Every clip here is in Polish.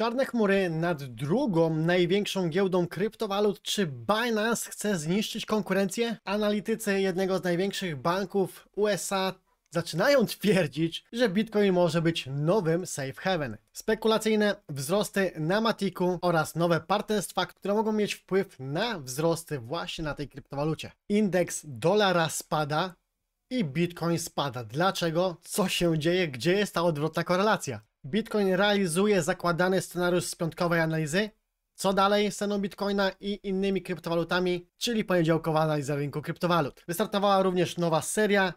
Czarne chmury nad drugą największą giełdą kryptowalut, czy Binance chce zniszczyć konkurencję? Analitycy jednego z największych banków USA zaczynają twierdzić, że Bitcoin może być nowym safe haven. Spekulacyjne wzrosty na Matiku oraz nowe partnerstwa, które mogą mieć wpływ na wzrosty właśnie na tej kryptowalucie. Indeks dolara spada, i Bitcoin spada. Dlaczego? Co się dzieje? Gdzie jest ta odwrotna korelacja? Bitcoin realizuje zakładany scenariusz z piątkowej analizy. Co dalej z ceną Bitcoina i innymi kryptowalutami, czyli poniedziałkowa analiza rynku kryptowalut. Wystartowała również nowa seria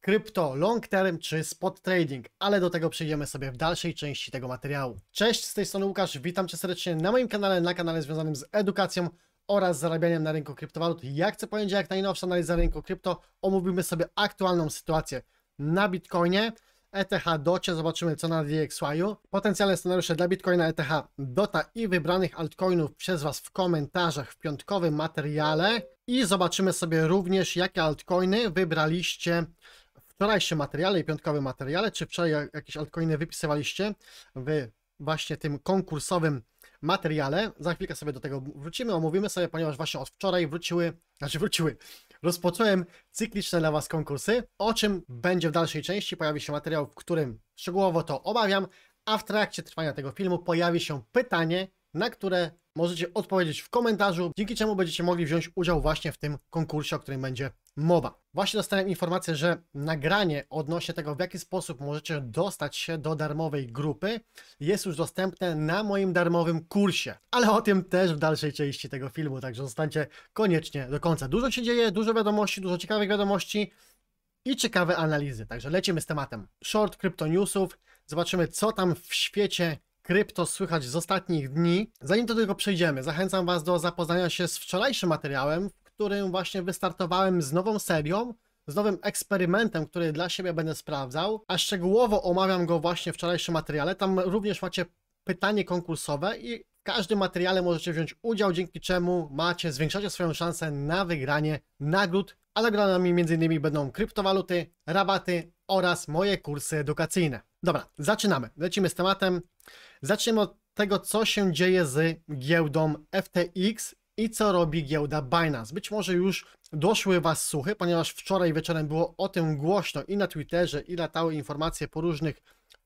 krypto long term czy spot trading, ale do tego przejdziemy sobie w dalszej części tego materiału. Cześć, z tej strony Łukasz, witam Cię serdecznie na moim kanale, na kanale związanym z edukacją oraz zarabianiem na rynku kryptowalut. Jak co poniedziałek najnowsza analiza rynku krypto, omówimy sobie aktualną sytuację na Bitcoinie, ETH DOCie, zobaczymy co na dxy potencjalne scenariusze dla Bitcoina, ETH DOTA i wybranych altcoinów przez Was w komentarzach w piątkowym materiale i zobaczymy sobie również jakie altcoiny wybraliście w wczorajszym materiale i piątkowym materiale, czy wczoraj jakieś altcoiny wypisywaliście w właśnie tym konkursowym materiale. Za chwilkę sobie do tego wrócimy, omówimy sobie, ponieważ właśnie od wczoraj wróciły, znaczy wróciły, rozpocząłem cykliczne dla Was konkursy, o czym będzie w dalszej części. Pojawi się materiał, w którym szczegółowo to obawiam, a w trakcie trwania tego filmu pojawi się pytanie, na które możecie odpowiedzieć w komentarzu, dzięki czemu będziecie mogli wziąć udział właśnie w tym konkursie, o którym będzie mowa. Właśnie dostałem informację, że nagranie odnośnie tego, w jaki sposób możecie dostać się do darmowej grupy, jest już dostępne na moim darmowym kursie. Ale o tym też w dalszej części tego filmu, także zostańcie koniecznie do końca. Dużo się dzieje, dużo wiadomości, dużo ciekawych wiadomości i ciekawe analizy. Także lecimy z tematem. Short newsów. Zobaczymy, co tam w świecie krypto słychać z ostatnich dni. Zanim do tego przejdziemy, zachęcam Was do zapoznania się z wczorajszym materiałem, którym właśnie wystartowałem z nową serią, z nowym eksperymentem, który dla siebie będę sprawdzał, a szczegółowo omawiam go właśnie w wczorajszym materiale. Tam również macie pytanie konkursowe i w każdym materiale możecie wziąć udział, dzięki czemu macie, zwiększacie swoją szansę na wygranie nagród, a nagrodami m.in. będą kryptowaluty, rabaty oraz moje kursy edukacyjne. Dobra, zaczynamy. Lecimy z tematem. Zaczniemy od tego, co się dzieje z giełdą FTX i co robi giełda Binance. Być może już doszły Was słuchy, ponieważ wczoraj wieczorem było o tym głośno i na Twitterze, i latały informacje po różnych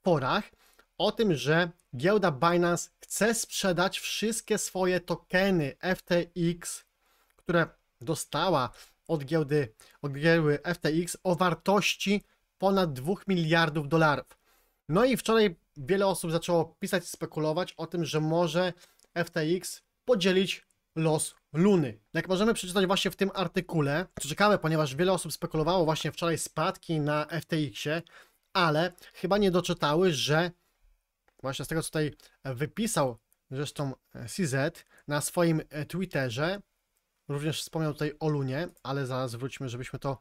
porach o tym, że giełda Binance chce sprzedać wszystkie swoje tokeny FTX, które dostała od giełdy, od giełdy FTX o wartości ponad 2 miliardów dolarów. No i wczoraj wiele osób zaczęło pisać, spekulować o tym, że może FTX podzielić los Luny. No jak możemy przeczytać właśnie w tym artykule, co ciekawe, ponieważ wiele osób spekulowało właśnie wczoraj spadki na FTX-ie, ale chyba nie doczytały, że właśnie z tego, co tutaj wypisał zresztą CZ na swoim e, Twitterze, również wspomniał tutaj o Lunie, ale zaraz wróćmy, żebyśmy to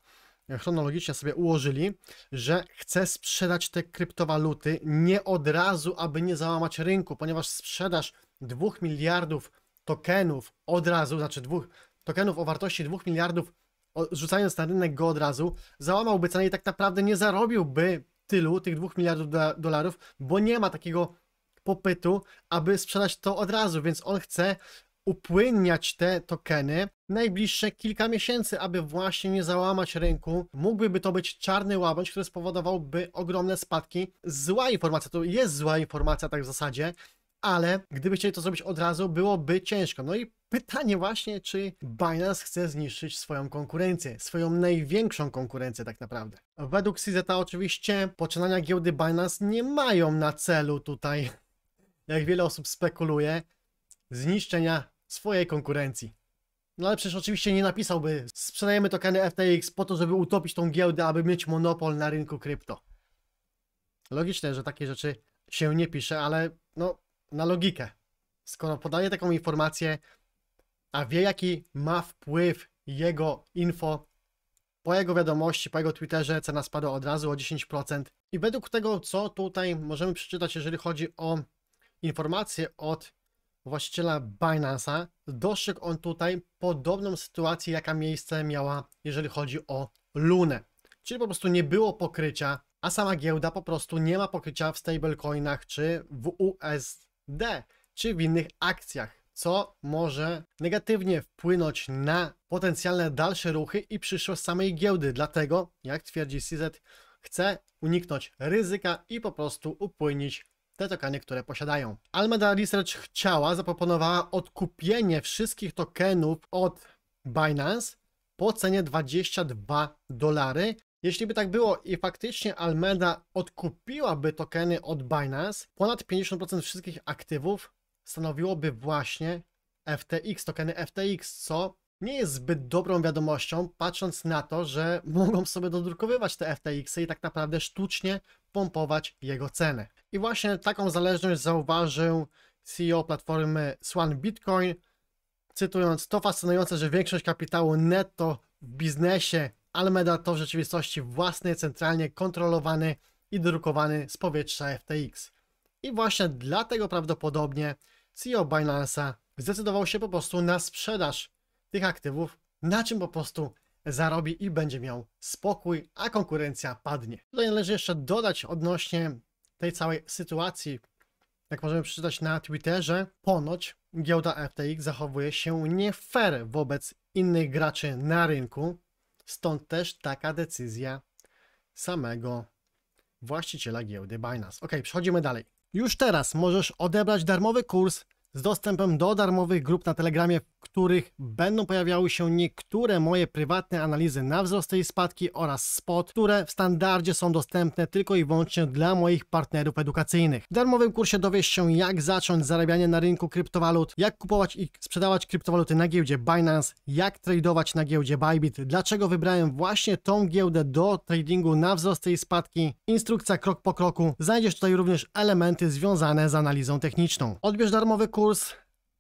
chronologicznie sobie ułożyli, że chce sprzedać te kryptowaluty nie od razu, aby nie załamać rynku, ponieważ sprzedaż 2 miliardów tokenów od razu, znaczy dwóch tokenów o wartości 2 miliardów, rzucając na rynek go od razu, załamałby cenę i tak naprawdę nie zarobiłby tylu, tych 2 miliardów dolarów, bo nie ma takiego popytu, aby sprzedać to od razu, więc on chce upłynniać te tokeny najbliższe kilka miesięcy, aby właśnie nie załamać rynku. Mógłby to być czarny łabędź, który spowodowałby ogromne spadki. Zła informacja, to jest zła informacja tak w zasadzie, ale gdyby chcieli to zrobić od razu, byłoby ciężko. No i pytanie właśnie, czy Binance chce zniszczyć swoją konkurencję, swoją największą konkurencję tak naprawdę. Według CZ oczywiście poczynania giełdy Binance nie mają na celu tutaj, jak wiele osób spekuluje, zniszczenia swojej konkurencji. No ale przecież oczywiście nie napisałby, sprzedajemy tokeny FTX po to, żeby utopić tą giełdę, aby mieć monopol na rynku krypto. Logiczne, że takie rzeczy się nie pisze, ale no na logikę. Skoro podaje taką informację, a wie jaki ma wpływ jego info po jego wiadomości, po jego Twitterze cena spadła od razu o 10%. I według tego, co tutaj możemy przeczytać, jeżeli chodzi o informacje od właściciela Binance'a, dostrzegł on tutaj podobną sytuację, jaka miejsce miała, jeżeli chodzi o Lunę. Czyli po prostu nie było pokrycia, a sama giełda po prostu nie ma pokrycia w stablecoinach czy w USD D czy w innych akcjach, co może negatywnie wpłynąć na potencjalne dalsze ruchy i przyszłość samej giełdy. Dlatego, jak twierdzi CZ, chce uniknąć ryzyka i po prostu upłynić te tokeny, które posiadają. Almeda Research chciała, zaproponowała odkupienie wszystkich tokenów od Binance po cenie 22 dolary jeśli by tak było i faktycznie Almeda odkupiłaby tokeny od Binance, ponad 50% wszystkich aktywów stanowiłoby właśnie FTX, tokeny FTX, co nie jest zbyt dobrą wiadomością, patrząc na to, że mogą sobie dodrukowywać te FTX-y i tak naprawdę sztucznie pompować jego cenę. I właśnie taką zależność zauważył CEO platformy Swan Bitcoin, cytując: To fascynujące, że większość kapitału netto w biznesie Almeda to w rzeczywistości własny, centralnie kontrolowany i drukowany z powietrza FTX. I właśnie dlatego prawdopodobnie CEO Binance'a zdecydował się po prostu na sprzedaż tych aktywów, na czym po prostu zarobi i będzie miał spokój, a konkurencja padnie. Tutaj należy jeszcze dodać odnośnie tej całej sytuacji, jak możemy przeczytać na Twitterze, ponoć giełda FTX zachowuje się nie fair wobec innych graczy na rynku, Stąd też taka decyzja samego właściciela giełdy Binance. Ok, przechodzimy dalej. Już teraz możesz odebrać darmowy kurs z dostępem do darmowych grup na Telegramie których będą pojawiały się niektóre moje prywatne analizy na wzrosty i spadki oraz spot, które w standardzie są dostępne tylko i wyłącznie dla moich partnerów edukacyjnych. W darmowym kursie dowiesz się jak zacząć zarabianie na rynku kryptowalut, jak kupować i sprzedawać kryptowaluty na giełdzie Binance, jak tradować na giełdzie Bybit, dlaczego wybrałem właśnie tą giełdę do tradingu na wzrosty i spadki, instrukcja krok po kroku. Znajdziesz tutaj również elementy związane z analizą techniczną. Odbierz darmowy kurs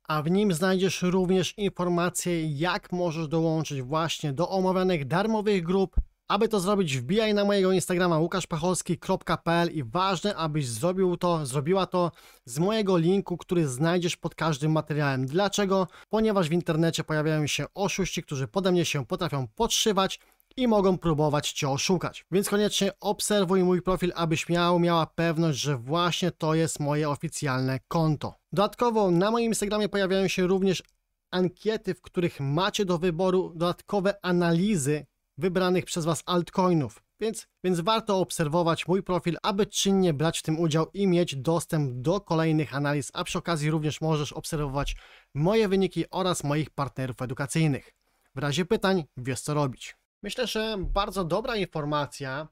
a w nim znajdziesz również informacje, jak możesz dołączyć właśnie do omawianych darmowych grup. Aby to zrobić, wbijaj na mojego Instagrama łukaszpachowski.pl i ważne, abyś zrobił to, zrobiła to z mojego linku, który znajdziesz pod każdym materiałem. Dlaczego? Ponieważ w internecie pojawiają się oszuści, którzy pode mnie się potrafią podszywać, i mogą próbować Cię oszukać. Więc koniecznie obserwuj mój profil, abyś miał, miała pewność, że właśnie to jest moje oficjalne konto. Dodatkowo na moim Instagramie pojawiają się również ankiety, w których macie do wyboru dodatkowe analizy wybranych przez Was altcoinów. Więc, więc warto obserwować mój profil, aby czynnie brać w tym udział i mieć dostęp do kolejnych analiz, a przy okazji również możesz obserwować moje wyniki oraz moich partnerów edukacyjnych. W razie pytań wiesz co robić. Myślę, że bardzo dobra informacja,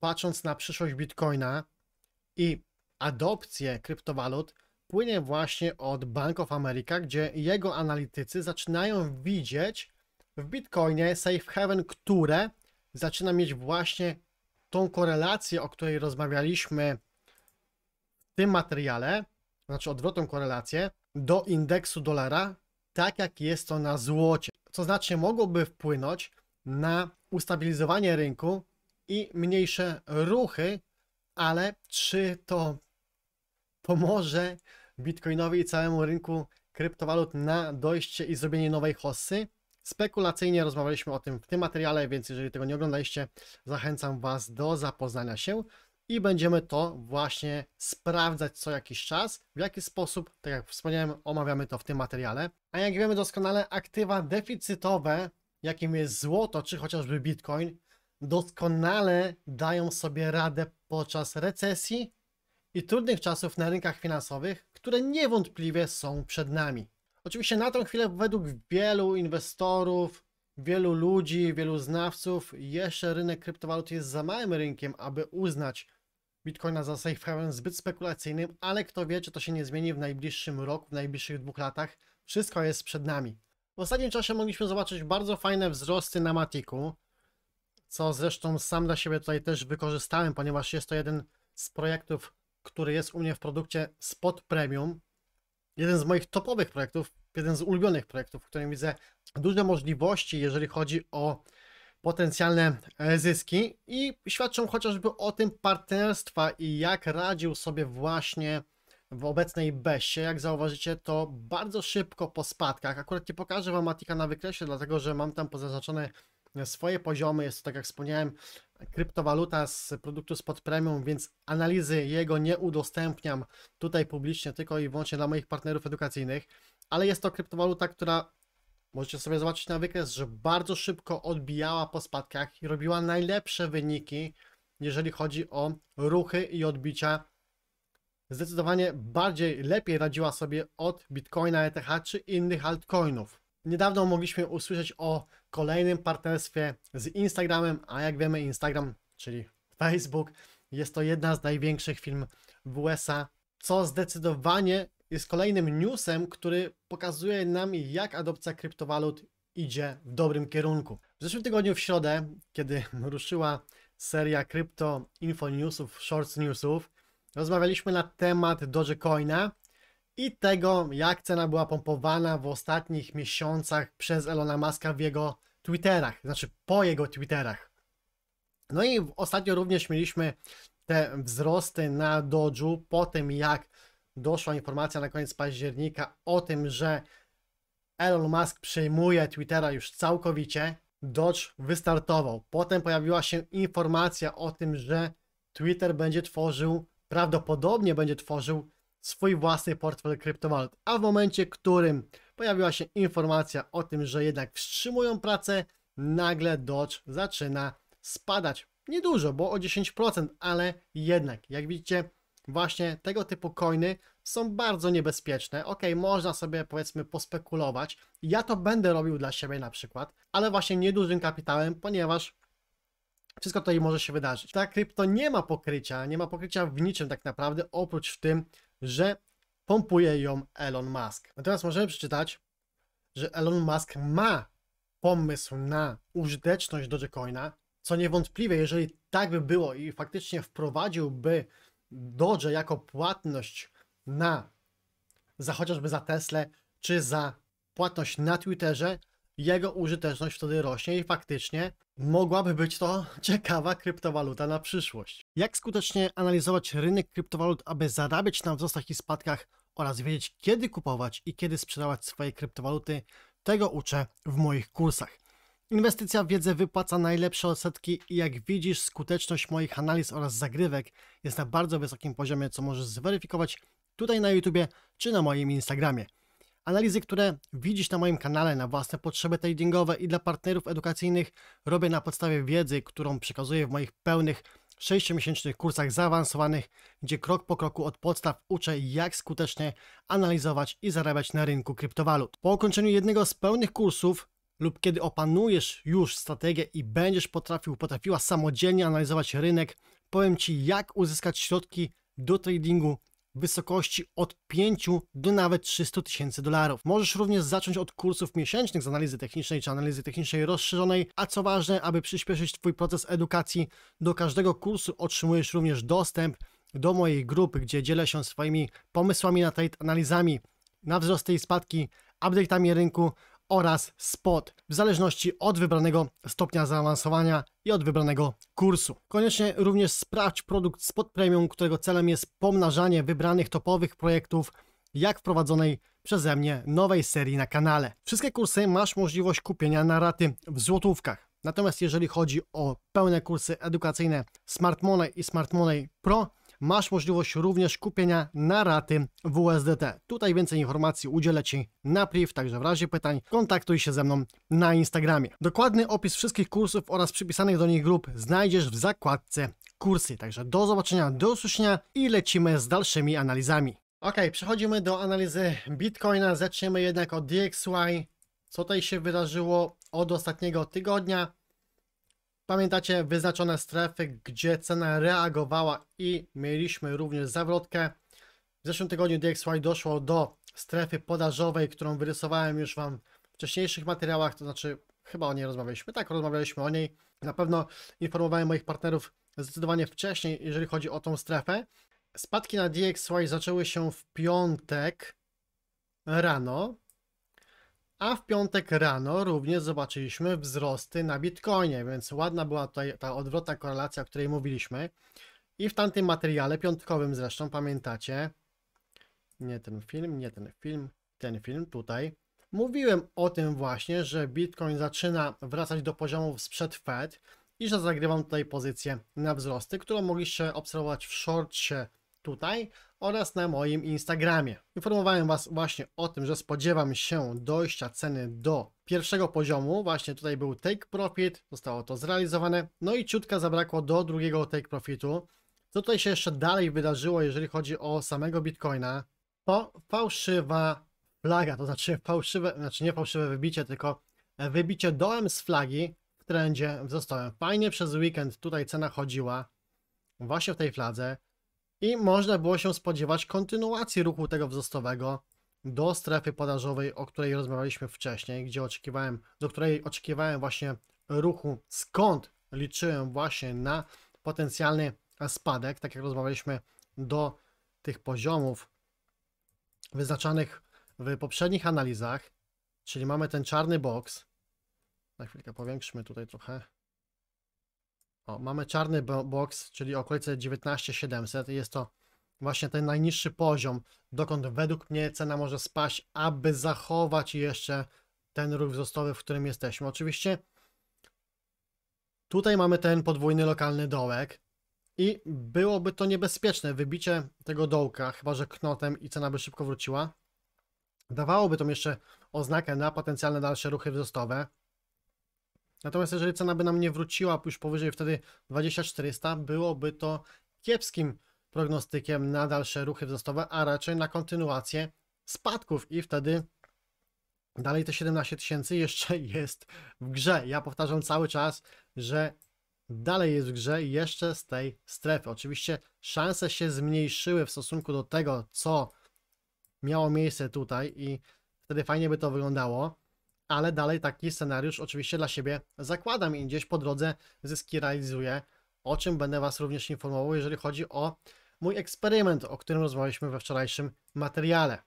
patrząc na przyszłość Bitcoina i adopcję kryptowalut, płynie właśnie od Bank of America, gdzie jego analitycy zaczynają widzieć w Bitcoinie safe haven, które zaczyna mieć właśnie tą korelację, o której rozmawialiśmy w tym materiale, znaczy odwrotną korelację do indeksu dolara, tak jak jest to na złocie. Co znacznie mogłoby wpłynąć na ustabilizowanie rynku i mniejsze ruchy, ale czy to pomoże Bitcoinowi i całemu rynku kryptowalut na dojście i zrobienie nowej hossy? Spekulacyjnie rozmawialiśmy o tym w tym materiale, więc jeżeli tego nie oglądaliście, zachęcam Was do zapoznania się i będziemy to właśnie sprawdzać co jakiś czas, w jaki sposób, tak jak wspomniałem, omawiamy to w tym materiale. A jak wiemy doskonale, aktywa deficytowe jakim jest złoto czy chociażby bitcoin, doskonale dają sobie radę podczas recesji i trudnych czasów na rynkach finansowych, które niewątpliwie są przed nami. Oczywiście na tę chwilę według wielu inwestorów, wielu ludzi, wielu znawców jeszcze rynek kryptowalut jest za małym rynkiem, aby uznać Bitcoina za safe haven zbyt spekulacyjnym, ale kto wie, czy to się nie zmieni w najbliższym roku, w najbliższych dwóch latach. Wszystko jest przed nami. W ostatnim czasie mogliśmy zobaczyć bardzo fajne wzrosty na Matiku, co zresztą sam dla siebie tutaj też wykorzystałem, ponieważ jest to jeden z projektów, który jest u mnie w produkcie Spot Premium. Jeden z moich topowych projektów, jeden z ulubionych projektów, w którym widzę duże możliwości, jeżeli chodzi o potencjalne zyski i świadczą chociażby o tym partnerstwa i jak radził sobie właśnie w obecnej besie, jak zauważycie, to bardzo szybko po spadkach. Akurat nie pokażę Wam Matika na wykresie, dlatego że mam tam pozaznaczone swoje poziomy. Jest to, tak jak wspomniałem, kryptowaluta z produktu spod premium, więc analizy jego nie udostępniam tutaj publicznie, tylko i wyłącznie dla moich partnerów edukacyjnych. Ale jest to kryptowaluta, która możecie sobie zobaczyć na wykres, że bardzo szybko odbijała po spadkach i robiła najlepsze wyniki, jeżeli chodzi o ruchy i odbicia zdecydowanie bardziej lepiej radziła sobie od Bitcoina ETH czy innych altcoinów. Niedawno mogliśmy usłyszeć o kolejnym partnerstwie z Instagramem, a jak wiemy Instagram, czyli Facebook, jest to jedna z największych firm w USA, co zdecydowanie jest kolejnym newsem, który pokazuje nam, jak adopcja kryptowalut idzie w dobrym kierunku. W zeszłym tygodniu w środę, kiedy ruszyła seria krypto info newsów, shorts newsów, Rozmawialiśmy na temat Dogecoina i tego, jak cena była pompowana w ostatnich miesiącach przez Elona Muska w jego Twitterach, znaczy po jego Twitterach. No i ostatnio również mieliśmy te wzrosty na Doge'u po tym, jak doszła informacja na koniec października o tym, że Elon Musk przejmuje Twittera już całkowicie. Doge wystartował. Potem pojawiła się informacja o tym, że Twitter będzie tworzył prawdopodobnie będzie tworzył swój własny portfel kryptowalut. A w momencie, którym pojawiła się informacja o tym, że jednak wstrzymują pracę, nagle Dodge zaczyna spadać. Niedużo, bo o 10%, ale jednak, jak widzicie, właśnie tego typu coiny są bardzo niebezpieczne. Ok, można sobie powiedzmy pospekulować. Ja to będę robił dla siebie na przykład, ale właśnie niedużym kapitałem, ponieważ wszystko tutaj może się wydarzyć. Ta krypto nie ma pokrycia, nie ma pokrycia w niczym tak naprawdę, oprócz w tym, że pompuje ją Elon Musk. Natomiast możemy przeczytać, że Elon Musk ma pomysł na użyteczność Dogecoina, co niewątpliwie, jeżeli tak by było i faktycznie wprowadziłby Doge jako płatność na, za chociażby za Tesla, czy za płatność na Twitterze, jego użyteczność wtedy rośnie i faktycznie mogłaby być to ciekawa kryptowaluta na przyszłość. Jak skutecznie analizować rynek kryptowalut, aby zarabiać na wzrostach i spadkach oraz wiedzieć kiedy kupować i kiedy sprzedawać swoje kryptowaluty, tego uczę w moich kursach. Inwestycja w wiedzę wypłaca najlepsze odsetki i jak widzisz skuteczność moich analiz oraz zagrywek jest na bardzo wysokim poziomie, co możesz zweryfikować tutaj na YouTube czy na moim Instagramie. Analizy, które widzisz na moim kanale na własne potrzeby tradingowe i dla partnerów edukacyjnych robię na podstawie wiedzy, którą przekazuję w moich pełnych 6-miesięcznych kursach zaawansowanych, gdzie krok po kroku od podstaw uczę, jak skutecznie analizować i zarabiać na rynku kryptowalut. Po ukończeniu jednego z pełnych kursów lub kiedy opanujesz już strategię i będziesz potrafił, potrafiła samodzielnie analizować rynek, powiem Ci, jak uzyskać środki do tradingu w wysokości od 5 do nawet 300 tysięcy dolarów. Możesz również zacząć od kursów miesięcznych z analizy technicznej czy analizy technicznej rozszerzonej, a co ważne, aby przyspieszyć Twój proces edukacji, do każdego kursu otrzymujesz również dostęp do mojej grupy, gdzie dzielę się swoimi pomysłami na trade analizami na wzrosty i spadki, update'ami rynku, oraz spot, w zależności od wybranego stopnia zaawansowania i od wybranego kursu. Koniecznie również sprawdź produkt spot premium, którego celem jest pomnażanie wybranych topowych projektów, jak wprowadzonej przeze mnie nowej serii na kanale. Wszystkie kursy masz możliwość kupienia na raty w złotówkach. Natomiast jeżeli chodzi o pełne kursy edukacyjne Smart Money i Smart Money Pro, masz możliwość również kupienia na raty w USDT. Tutaj więcej informacji udzielę Ci na priv, także w razie pytań kontaktuj się ze mną na Instagramie. Dokładny opis wszystkich kursów oraz przypisanych do nich grup znajdziesz w zakładce kursy. Także do zobaczenia, do usłyszenia i lecimy z dalszymi analizami. Ok, przechodzimy do analizy Bitcoina. Zaczniemy jednak od DXY. Co tutaj się wydarzyło od ostatniego tygodnia? Pamiętacie wyznaczone strefy, gdzie cena reagowała i mieliśmy również zawrotkę. W zeszłym tygodniu DXY doszło do strefy podażowej, którą wyrysowałem już Wam w wcześniejszych materiałach, to znaczy chyba o niej rozmawialiśmy, tak, rozmawialiśmy o niej. Na pewno informowałem moich partnerów zdecydowanie wcześniej, jeżeli chodzi o tą strefę. Spadki na DXY zaczęły się w piątek rano, a w piątek rano również zobaczyliśmy wzrosty na Bitcoinie, więc ładna była tutaj ta odwrotna korelacja, o której mówiliśmy. I w tamtym materiale, piątkowym zresztą, pamiętacie, nie ten film, nie ten film, ten film tutaj, mówiłem o tym właśnie, że Bitcoin zaczyna wracać do poziomów sprzed Fed i że zagrywam tutaj pozycję na wzrosty, którą mogliście obserwować w shortsie tutaj oraz na moim Instagramie. Informowałem Was właśnie o tym, że spodziewam się dojścia ceny do pierwszego poziomu. Właśnie tutaj był take profit, zostało to zrealizowane. No i ciutka zabrakło do drugiego take profitu. Co tutaj się jeszcze dalej wydarzyło, jeżeli chodzi o samego Bitcoina? To fałszywa flaga, to znaczy fałszywe, znaczy nie fałszywe wybicie, tylko wybicie dołem z flagi w trendzie wzrostowym. Fajnie przez weekend tutaj cena chodziła właśnie w tej fladze i można było się spodziewać kontynuacji ruchu tego wzrostowego do strefy podażowej, o której rozmawialiśmy wcześniej, gdzie oczekiwałem, do której oczekiwałem właśnie ruchu, skąd liczyłem właśnie na potencjalny spadek, tak jak rozmawialiśmy do tych poziomów wyznaczanych w poprzednich analizach, czyli mamy ten czarny box. Na chwilkę powiększmy tutaj trochę. O, mamy czarny box, czyli okolice 19700 i jest to właśnie ten najniższy poziom, dokąd według mnie cena może spaść, aby zachować jeszcze ten ruch wzrostowy, w którym jesteśmy. Oczywiście tutaj mamy ten podwójny lokalny dołek i byłoby to niebezpieczne wybicie tego dołka, chyba że knotem i cena by szybko wróciła. Dawałoby to jeszcze oznakę na potencjalne dalsze ruchy wzrostowe. Natomiast jeżeli cena by nam nie wróciła już powyżej wtedy 2400, byłoby to kiepskim prognostykiem na dalsze ruchy wzrostowe, a raczej na kontynuację spadków i wtedy dalej te 17 tysięcy jeszcze jest w grze. Ja powtarzam cały czas, że dalej jest w grze jeszcze z tej strefy. Oczywiście szanse się zmniejszyły w stosunku do tego, co miało miejsce tutaj i wtedy fajnie by to wyglądało ale dalej taki scenariusz oczywiście dla siebie zakładam i gdzieś po drodze zyski realizuję, o czym będę Was również informował, jeżeli chodzi o mój eksperyment, o którym rozmawialiśmy we wczorajszym materiale.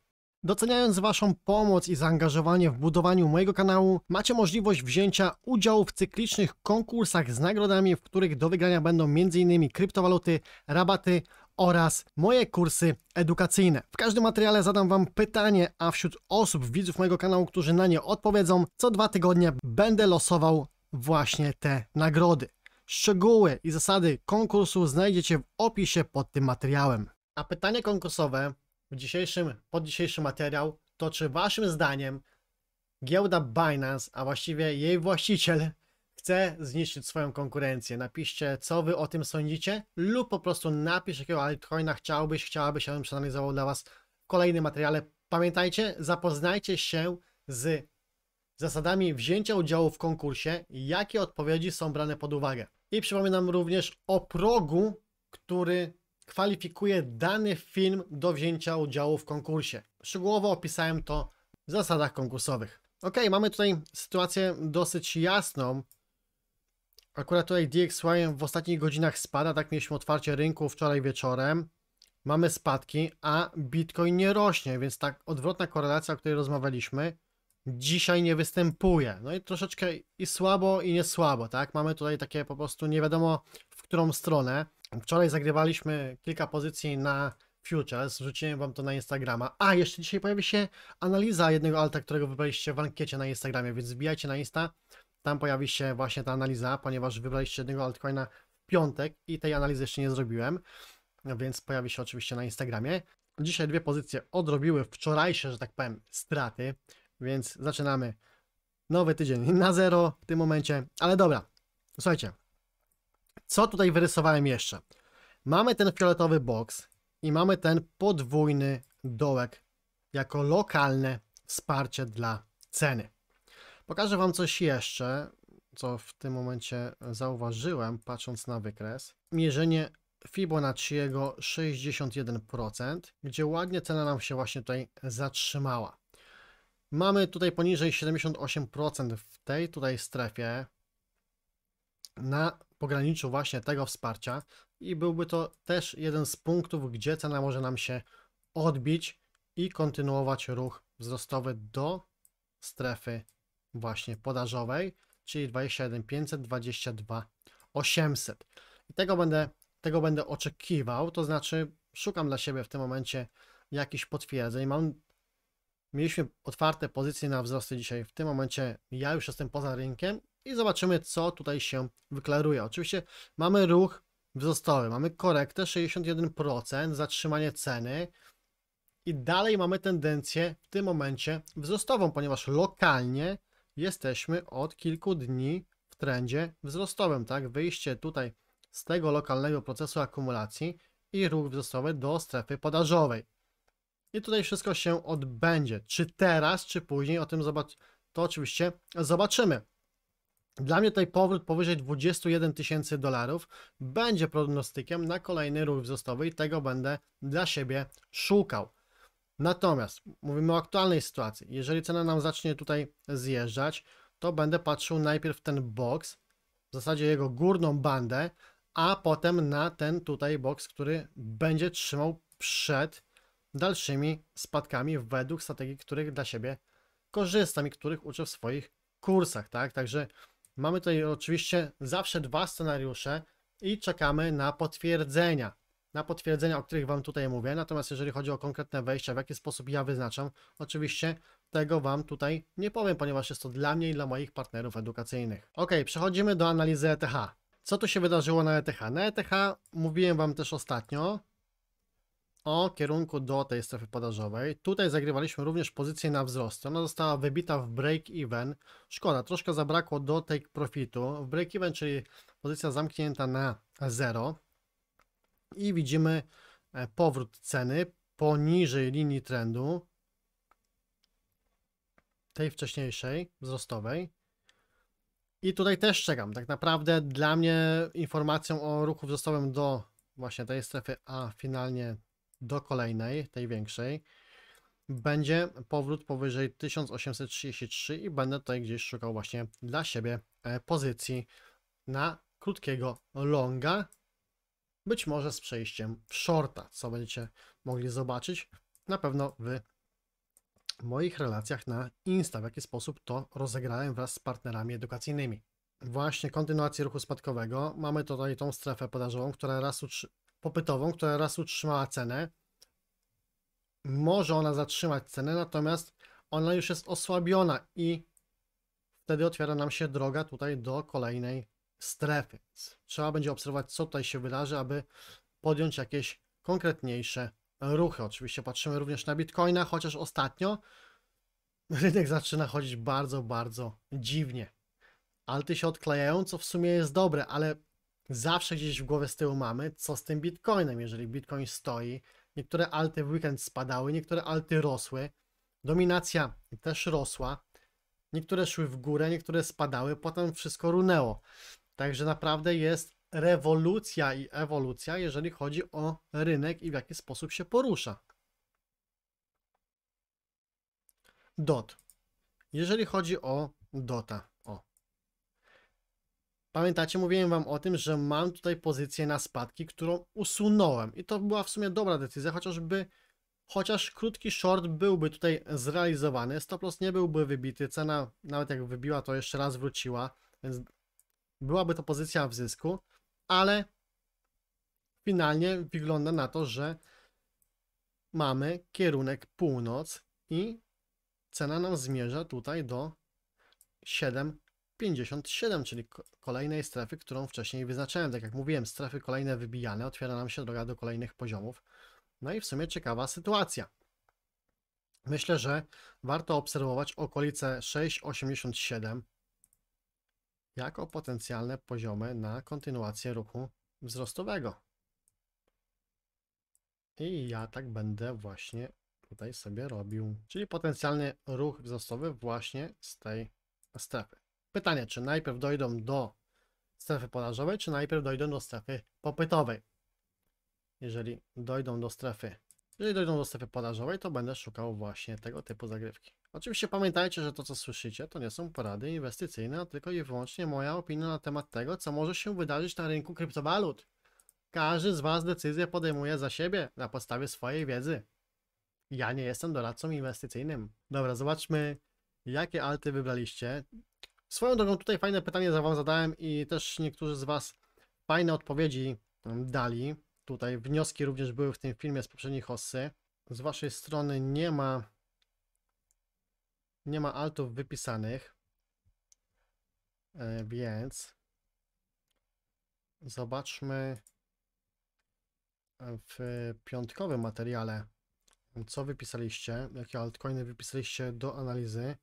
Doceniając Waszą pomoc i zaangażowanie w budowaniu mojego kanału, macie możliwość wzięcia udziału w cyklicznych konkursach z nagrodami, w których do wygrania będą m.in. kryptowaluty, rabaty oraz moje kursy edukacyjne. W każdym materiale zadam Wam pytanie, a wśród osób, widzów mojego kanału, którzy na nie odpowiedzą, co dwa tygodnie będę losował właśnie te nagrody. Szczegóły i zasady konkursu znajdziecie w opisie pod tym materiałem. A pytanie konkursowe w dzisiejszym, pod dzisiejszy materiał to czy Waszym zdaniem giełda Binance, a właściwie jej właściciel, chce zniszczyć swoją konkurencję. Napiszcie, co wy o tym sądzicie, lub po prostu napisz, jakiego altcoina chciałbyś, chciałabyś, abym przeanalizował dla was kolejny materiale. Pamiętajcie, zapoznajcie się z zasadami wzięcia udziału w konkursie, jakie odpowiedzi są brane pod uwagę. I przypominam również o progu, który kwalifikuje dany film do wzięcia udziału w konkursie. Szczegółowo opisałem to w zasadach konkursowych. Ok, mamy tutaj sytuację dosyć jasną, Akurat tutaj DXY w ostatnich godzinach spada, tak mieliśmy otwarcie rynku wczoraj wieczorem. Mamy spadki, a Bitcoin nie rośnie, więc tak odwrotna korelacja, o której rozmawialiśmy, dzisiaj nie występuje. No i troszeczkę i słabo, i nie słabo, tak? Mamy tutaj takie po prostu nie wiadomo w którą stronę. Wczoraj zagrywaliśmy kilka pozycji na futures, wrzuciłem wam to na Instagrama. A, jeszcze dzisiaj pojawi się analiza jednego alta, którego wybraliście w ankiecie na Instagramie, więc wbijajcie na Insta, tam pojawi się właśnie ta analiza, ponieważ wybraliście jednego altcoina w piątek i tej analizy jeszcze nie zrobiłem, więc pojawi się oczywiście na Instagramie. Dzisiaj dwie pozycje odrobiły wczorajsze, że tak powiem, straty, więc zaczynamy nowy tydzień na zero w tym momencie, ale dobra, słuchajcie, co tutaj wyrysowałem jeszcze? Mamy ten fioletowy box i mamy ten podwójny dołek jako lokalne wsparcie dla ceny. Pokażę Wam coś jeszcze, co w tym momencie zauważyłem, patrząc na wykres. Mierzenie Fibonacciego 61%, gdzie ładnie cena nam się właśnie tutaj zatrzymała. Mamy tutaj poniżej 78% w tej tutaj strefie na pograniczu właśnie tego wsparcia i byłby to też jeden z punktów, gdzie cena może nam się odbić i kontynuować ruch wzrostowy do strefy właśnie podażowej, czyli 21500, 522 800. I tego będę, tego będę oczekiwał, to znaczy szukam dla siebie w tym momencie jakichś potwierdzeń. Mam, mieliśmy otwarte pozycje na wzrosty dzisiaj. W tym momencie ja już jestem poza rynkiem i zobaczymy, co tutaj się wyklaruje. Oczywiście mamy ruch wzrostowy, mamy korektę 61%, zatrzymanie ceny i dalej mamy tendencję w tym momencie wzrostową, ponieważ lokalnie jesteśmy od kilku dni w trendzie wzrostowym, tak? Wyjście tutaj z tego lokalnego procesu akumulacji i ruch wzrostowy do strefy podażowej. I tutaj wszystko się odbędzie. Czy teraz, czy później, o tym zobacz, to oczywiście zobaczymy. Dla mnie tutaj powrót powyżej 21 tysięcy dolarów będzie prognostykiem na kolejny ruch wzrostowy i tego będę dla siebie szukał. Natomiast mówimy o aktualnej sytuacji. Jeżeli cena nam zacznie tutaj zjeżdżać, to będę patrzył najpierw ten box, w zasadzie jego górną bandę, a potem na ten tutaj box, który będzie trzymał przed dalszymi spadkami według strategii, których dla siebie korzystam i których uczę w swoich kursach, tak? Także mamy tutaj oczywiście zawsze dwa scenariusze i czekamy na potwierdzenia na potwierdzenia, o których Wam tutaj mówię. Natomiast jeżeli chodzi o konkretne wejścia, w jaki sposób ja wyznaczam, oczywiście tego Wam tutaj nie powiem, ponieważ jest to dla mnie i dla moich partnerów edukacyjnych. Ok, przechodzimy do analizy ETH. Co tu się wydarzyło na ETH? Na ETH mówiłem Wam też ostatnio o kierunku do tej strefy podażowej. Tutaj zagrywaliśmy również pozycję na wzrost. Ona została wybita w break-even. Szkoda, troszkę zabrakło do take profitu. W break-even, czyli pozycja zamknięta na 0 i widzimy e, powrót ceny poniżej linii trendu tej wcześniejszej, wzrostowej. I tutaj też czekam. Tak naprawdę dla mnie informacją o ruchu wzrostowym do właśnie tej strefy, a finalnie do kolejnej, tej większej, będzie powrót powyżej 1833 i będę tutaj gdzieś szukał właśnie dla siebie e, pozycji na krótkiego longa, być może z przejściem w shorta, co będziecie mogli zobaczyć na pewno w moich relacjach na Insta, w jaki sposób to rozegrałem wraz z partnerami edukacyjnymi. Właśnie kontynuacji ruchu spadkowego mamy tutaj tą strefę podażową, która raz utrzy... popytową, która raz utrzymała cenę. Może ona zatrzymać cenę, natomiast ona już jest osłabiona i wtedy otwiera nam się droga tutaj do kolejnej strefy. Trzeba będzie obserwować, co tutaj się wydarzy, aby podjąć jakieś konkretniejsze ruchy. Oczywiście patrzymy również na bitcoina, chociaż ostatnio rynek zaczyna chodzić bardzo, bardzo dziwnie. Alty się odklejają, co w sumie jest dobre, ale zawsze gdzieś w głowie z tyłu mamy, co z tym bitcoinem, jeżeli bitcoin stoi. Niektóre alty w weekend spadały, niektóre alty rosły. Dominacja też rosła. Niektóre szły w górę, niektóre spadały, potem wszystko runęło. Także naprawdę jest rewolucja i ewolucja, jeżeli chodzi o rynek i w jaki sposób się porusza. DOT. Jeżeli chodzi o DOTA. O. Pamiętacie, mówiłem Wam o tym, że mam tutaj pozycję na spadki, którą usunąłem. I to była w sumie dobra decyzja, chociażby chociaż krótki short byłby tutaj zrealizowany, stop loss nie byłby wybity, cena nawet jak wybiła to jeszcze raz wróciła, więc byłaby to pozycja w zysku, ale finalnie wygląda na to, że mamy kierunek północ i cena nam zmierza tutaj do 7,57, czyli kolejnej strefy, którą wcześniej wyznaczałem. Tak jak mówiłem, strefy kolejne wybijane, otwiera nam się droga do kolejnych poziomów. No i w sumie ciekawa sytuacja. Myślę, że warto obserwować okolice 6,87, jako potencjalne poziomy na kontynuację ruchu wzrostowego. I ja tak będę właśnie tutaj sobie robił. Czyli potencjalny ruch wzrostowy właśnie z tej strefy. Pytanie, czy najpierw dojdą do strefy podażowej, czy najpierw dojdą do strefy popytowej? Jeżeli dojdą do strefy, jeżeli dojdą do strefy podażowej, to będę szukał właśnie tego typu zagrywki. Oczywiście pamiętajcie, że to co słyszycie to nie są porady inwestycyjne, a tylko i wyłącznie moja opinia na temat tego, co może się wydarzyć na rynku kryptowalut. Każdy z Was decyzję podejmuje za siebie na podstawie swojej wiedzy. Ja nie jestem doradcą inwestycyjnym. Dobra, zobaczmy jakie alty wybraliście. Swoją drogą tutaj fajne pytanie za Wam zadałem i też niektórzy z Was fajne odpowiedzi mm, dali. Tutaj wnioski również były w tym filmie z poprzednich osy. Z Waszej strony nie ma nie ma altów wypisanych, e, więc zobaczmy e, w piątkowym materiale, co wypisaliście, jakie altcoiny wypisaliście do analizy.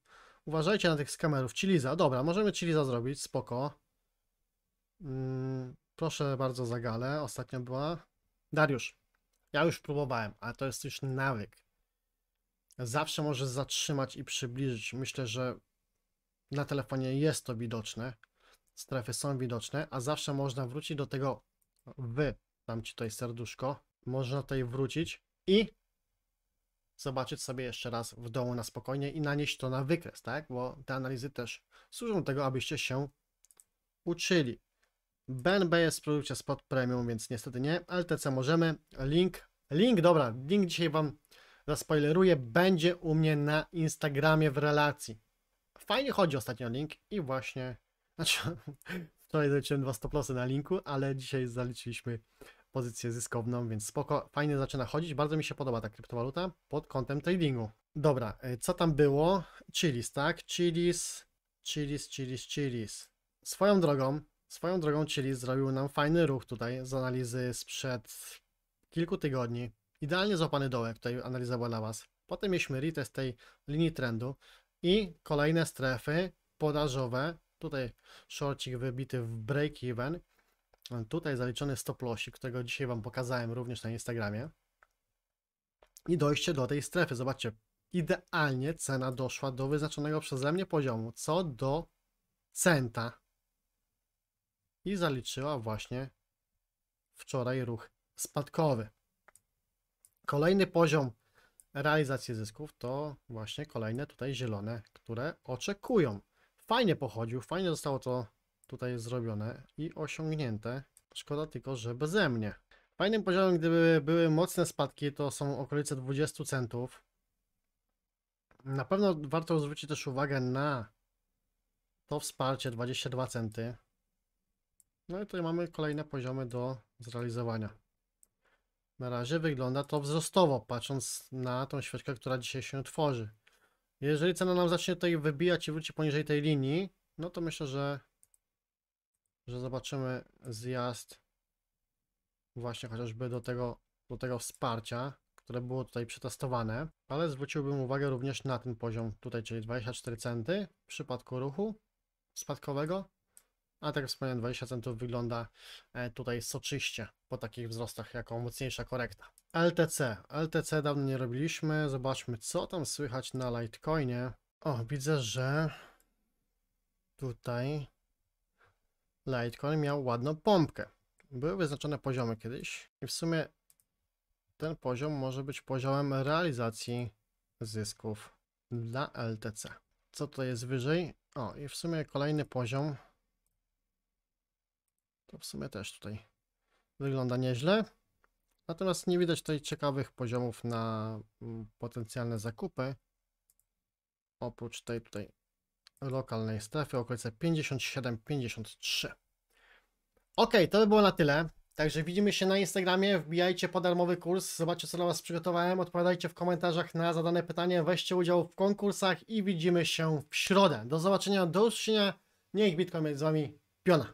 Uważajcie na tych skamerów. Chiliza, dobra, możemy Chiliza zrobić, spoko. Mm, proszę bardzo za galę, ostatnio była. Dariusz, ja już próbowałem, ale to jest już nawyk zawsze może zatrzymać i przybliżyć. Myślę, że na telefonie jest to widoczne, strefy są widoczne, a zawsze można wrócić do tego wy, dam ci tutaj serduszko, można tutaj wrócić i zobaczyć sobie jeszcze raz w domu na spokojnie i nanieść to na wykres, tak? Bo te analizy też służą do tego, abyście się uczyli. BNB jest w produkcie spot premium, więc niestety nie. LTC możemy. Link, link, dobra, link dzisiaj Wam zaspoileruję, będzie u mnie na Instagramie w relacji. Fajnie chodzi ostatnio link i właśnie, znaczy wczoraj zaliczyłem dwa stoplosy na linku, ale dzisiaj zaliczyliśmy pozycję zyskowną, więc spoko, fajnie zaczyna chodzić, bardzo mi się podoba ta kryptowaluta pod kątem tradingu. Dobra, e, co tam było? Chilis, tak? Chilis, Chilis, Chilis, Chilis. Swoją drogą, swoją drogą Chilis zrobił nam fajny ruch tutaj z analizy sprzed kilku tygodni. Idealnie złapany dołek, tutaj analiza była dla Was. Potem mieliśmy retest tej linii trendu i kolejne strefy podażowe. Tutaj shortcik wybity w break-even. Tutaj zaliczony stop lossi, którego dzisiaj Wam pokazałem również na Instagramie. I dojście do tej strefy. Zobaczcie, idealnie cena doszła do wyznaczonego przeze mnie poziomu, co do centa. I zaliczyła właśnie wczoraj ruch spadkowy kolejny poziom realizacji zysków to właśnie kolejne tutaj zielone, które oczekują. Fajnie pochodził, fajnie zostało to tutaj zrobione i osiągnięte. Szkoda tylko, że beze mnie. Fajnym poziomem, gdyby były mocne spadki, to są okolice 20 centów. Na pewno warto zwrócić też uwagę na to wsparcie 22 centy. No i tutaj mamy kolejne poziomy do zrealizowania. Na razie wygląda to wzrostowo, patrząc na tą świeczkę, która dzisiaj się tworzy. Jeżeli cena nam zacznie tutaj wybijać i wróci poniżej tej linii, no to myślę, że, że zobaczymy zjazd właśnie chociażby do tego, do tego wsparcia, które było tutaj przetestowane, ale zwróciłbym uwagę również na ten poziom tutaj, czyli 24 centy w przypadku ruchu spadkowego a tak jak wspomniałem, 20 centów wygląda e, tutaj soczyście po takich wzrostach jako mocniejsza korekta. LTC. LTC dawno nie robiliśmy. Zobaczmy, co tam słychać na Litecoinie. O, widzę, że tutaj Litecoin miał ładną pompkę. Były wyznaczone poziomy kiedyś i w sumie ten poziom może być poziomem realizacji zysków dla LTC. Co to jest wyżej? O, i w sumie kolejny poziom to no, w sumie też tutaj wygląda nieźle. Natomiast nie widać tutaj ciekawych poziomów na mm, potencjalne zakupy. Oprócz tej tutaj lokalnej strefy, okolice 57-53. Ok, to by było na tyle. Także widzimy się na Instagramie, wbijajcie po darmowy kurs, zobaczcie co dla Was przygotowałem, odpowiadajcie w komentarzach na zadane pytanie, weźcie udział w konkursach i widzimy się w środę. Do zobaczenia, do usłyszenia, niech Bitcoin jest z Wami piona.